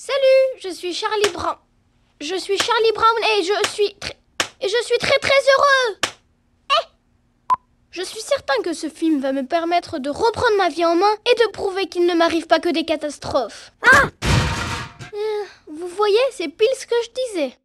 Salut, je suis Charlie Brown. Je suis Charlie Brown et je suis très, et je suis très très heureux. Eh! je suis certain que ce film va me permettre de reprendre ma vie en main et de prouver qu'il ne m'arrive pas que des catastrophes. Ah! Euh, vous voyez, c'est pile ce que je disais.